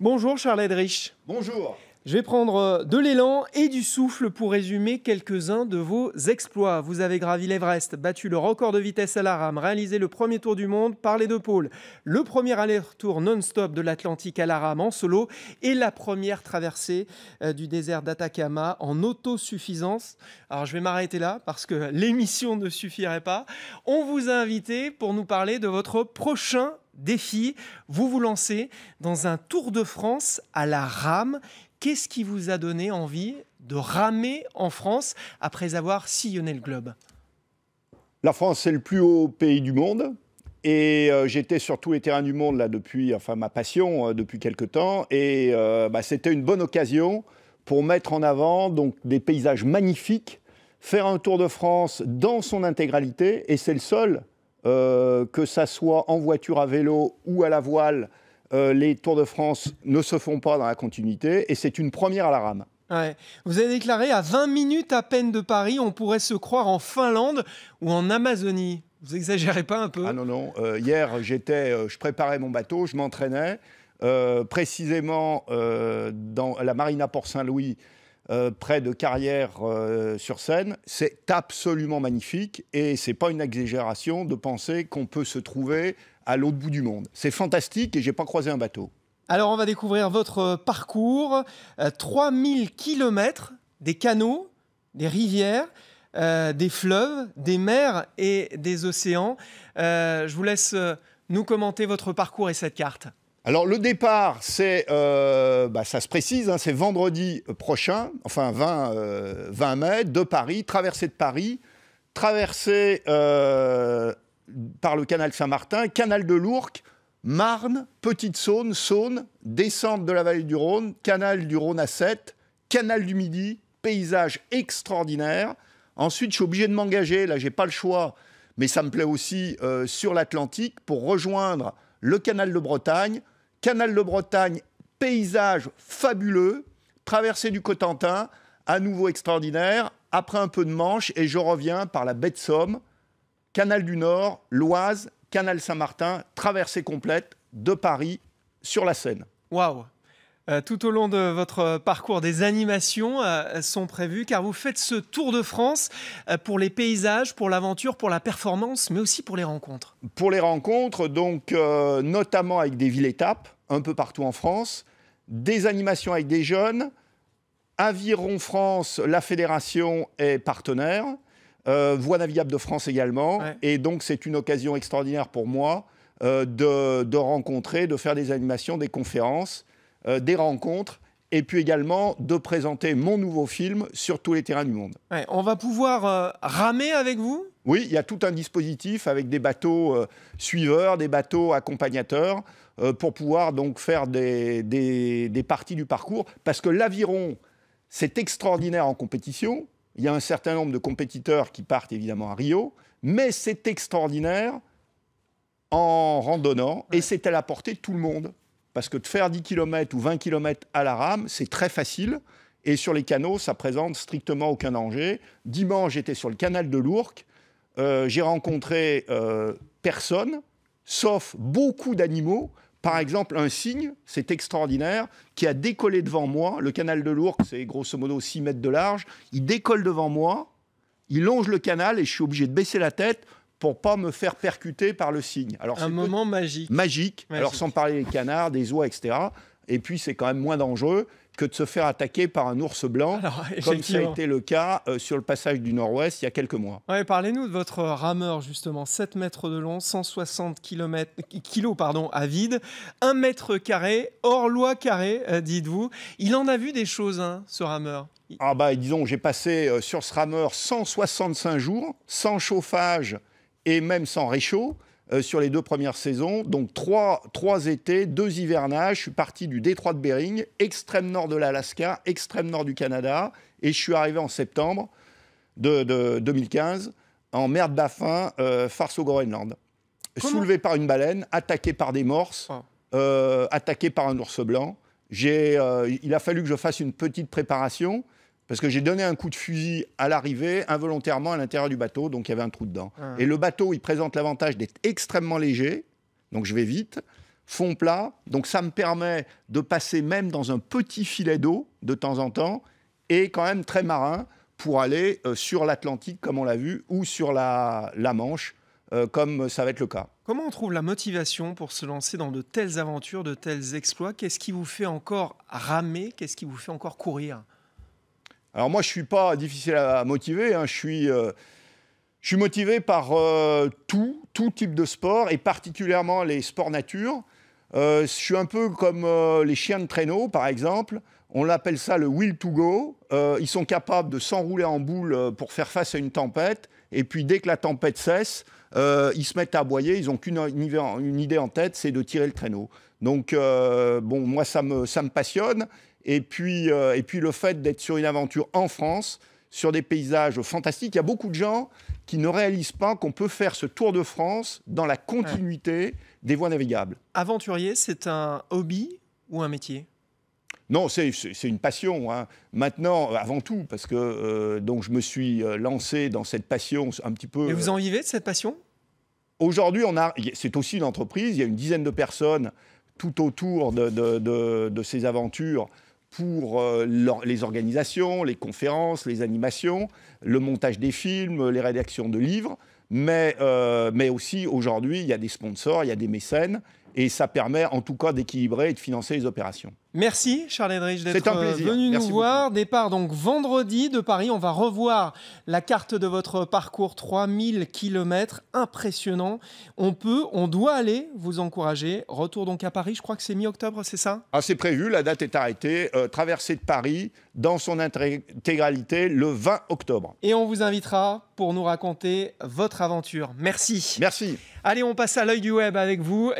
Bonjour Charles Edrich. Bonjour. Je vais prendre euh, de l'élan et du souffle pour résumer quelques-uns de vos exploits. Vous avez gravi l'Everest, battu le record de vitesse à la rame, réalisé le premier tour du monde par les deux pôles, le premier aller-retour non-stop de l'Atlantique à la rame en solo et la première traversée euh, du désert d'Atacama en autosuffisance. Alors je vais m'arrêter là parce que l'émission ne suffirait pas. On vous a invité pour nous parler de votre prochain défi. Vous vous lancez dans un Tour de France à la rame Qu'est-ce qui vous a donné envie de ramer en France après avoir sillonné le globe La France, c'est le plus haut pays du monde. Et euh, j'étais sur tous les terrains du monde là depuis, enfin ma passion euh, depuis quelque temps. Et euh, bah, c'était une bonne occasion pour mettre en avant donc des paysages magnifiques, faire un tour de France dans son intégralité. Et c'est le seul, que ça soit en voiture, à vélo ou à la voile, euh, les Tours de France ne se font pas dans la continuité et c'est une première à la rame. Vous avez déclaré à 20 minutes à peine de Paris, on pourrait se croire en Finlande ou en Amazonie. Vous exagérez pas un peu ah non, non. Euh, hier, j'étais, euh, je préparais mon bateau, je m'entraînais. précisément dans la marina Port-Saint-Louis, euh, près de Carrière euh, sur Seine. C'est absolument magnifique et ce c'est pas une exagération de penser qu'on peut se trouver à l'autre bout du monde. C'est fantastique et j'ai pas croisé un bateau. Alors on va découvrir votre euh, parcours. 3000 kilomètres, des canaux, des rivières, des fleuves, des mers et des océans. je vous laisse nous commenter votre parcours et cette carte. Alors le départ, c'est, euh, bah, ça se précise, hein, c'est vendredi prochain, enfin 20, euh, mai, de Paris, traversée de Paris, traversée euh, par le canal Saint-Martin, canal de l'Ourcq, Marne, Petite Saône, Saône, descente de la vallée du Rhône, canal du Rhône à 7, canal du Midi, paysage extraordinaire. Ensuite, je suis obligé de m'engager, là j'ai pas le choix, mais ça me plaît aussi sur l'Atlantique pour rejoindre le canal de Bretagne, canal de Bretagne, paysage fabuleux, traversée du Cotentin, à nouveau extraordinaire, après un peu de Manche, et je reviens par la baie de Somme, canal du Nord, l'Oise, canal Saint-Martin, traversée complète de Paris sur la Seine. Waouh euh, tout au long de votre parcours, des animations euh, sont prévues car vous faites ce tour de France euh, pour les paysages, pour l'aventure, pour la performance, mais aussi pour les rencontres. Pour les rencontres, donc notamment avec des villes étapes, un peu partout en France, des animations avec des jeunes. Aviron France, la fédération est partenaire. Euh, Voie navigable de France également. Et donc, c'est une occasion extraordinaire pour moi euh, de, rencontrer, de faire des animations, des conférences, euh, des rencontres. Et puis également de présenter mon nouveau film sur tous les terrains du monde. on va pouvoir ramer avec vous oui, il y a tout un dispositif avec des bateaux euh, suiveurs, des bateaux accompagnateurs, euh, pour pouvoir donc faire des, parties du parcours. Parce que l'aviron, c'est extraordinaire en compétition. Il y a un certain nombre de compétiteurs qui partent évidemment à Rio, mais c'est extraordinaire en randonnant et c'est à la portée de tout le monde. Parce que de faire 10 km ou 20 km à la rame, c'est très facile. Et sur les canaux, ça présente strictement aucun danger. Dimanche, j'étais sur le canal de l'Ourcq euh, j'ai rencontré euh, personne, sauf beaucoup d'animaux. Par exemple, un cygne, c'est extraordinaire, qui a décollé devant moi. Le canal de Lourdes, c'est grosso modo 6 mètres de large. Il décolle devant moi, il longe le canal et je suis obligé de baisser la tête pour pas me faire percuter par le cygne. Alors, un moment magique. magique. Magique. Alors sans parler des canards, des oies, etc. Et puis c'est quand même moins dangereux que de se faire attaquer par un ours blanc, comme ça a été le cas euh, sur le passage du Nord-Ouest il y a quelques mois. Parlez-nous de votre rameur, justement, 7 mètres de long, 160 km, kilos pardon, à vide, 1 mètre carré, hors loi carré, euh, dites-vous. Il en a vu des choses, hein, ce rameur Ah bah, disons, j'ai passé euh, sur ce rameur 165 jours, sans chauffage et même sans réchaud. Euh, sur les deux premières saisons. Donc trois, étés, deux hivernages. Je suis parti du détroit de Bering, extrême nord de l'Alaska, extrême nord du Canada. Et je suis arrivé en septembre de, 2015 en mer de Baffin, euh, farce au Groenland. Soulevé par une baleine, attaqué par des morses, ah. euh, attaqué par un ours blanc. il a fallu que je fasse une petite préparation. Parce que j'ai donné un coup de fusil à l'arrivée, involontairement à l'intérieur du bateau, donc il y avait un trou dedans. Ah. Et le bateau, il présente l'avantage d'être extrêmement léger, donc je vais vite, fond plat, donc ça me permet de passer même dans un petit filet d'eau de temps en temps, et quand même très marin pour aller euh, sur l'Atlantique, comme on l'a vu, ou sur la, Manche, euh, comme ça va être le cas. Comment on trouve la motivation pour se lancer dans de telles aventures, de tels exploits Qu'est-ce qui vous fait encore ramer Qu'est-ce qui vous fait encore courir alors moi, je ne suis pas difficile à motiver, hein. euh, je, suis, motivé par euh, tout, tout type de sport, et particulièrement les sports nature. Euh, je suis un peu comme les chiens de traîneau, par exemple. On appelle ça le will to go. ils sont capables de s'enrouler en boule pour faire face à une tempête. Et puis dès que la tempête cesse, ils se mettent à aboyer. Ils n'ont qu'une une idée en tête, c'est de tirer le traîneau. Donc bon, moi ça me passionne et puis, euh, et puis le fait d'être sur une aventure en France, sur des paysages fantastiques. Il y a beaucoup de gens qui ne réalisent pas qu'on peut faire ce Tour de France dans la continuité des voies navigables. Aventurier, c'est un hobby ou un métier non, c'est une passion. Hein. Maintenant, euh, avant tout, parce que euh, donc je me suis lancé dans cette passion un petit peu. Et vous en vivez de cette passion Aujourd'hui, on a. C'est aussi une entreprise. Il y a une dizaine de personnes tout autour de ces aventures pour euh, les organisations, les conférences, les animations, le montage des films, les rédactions de livres. Mais, euh, aussi, aujourd'hui, il y a des sponsors, il y a des mécènes et ça permet en tout cas d'équilibrer et de financer les opérations. Merci Charles Edrich d'être venu nous voir. Départ donc vendredi de Paris. On va revoir la carte de votre parcours. 3000 km, impressionnant. On peut, on doit aller vous encourager. Retour donc à Paris, je crois que c'est mi-octobre, c'est ça ah, C'est prévu, la date est arrêtée. Euh, traversée de Paris dans son intégralité le 20 octobre. Et on vous invitera pour nous raconter votre aventure. Merci. Merci. Allez, on passe à l'œil du web avec vous.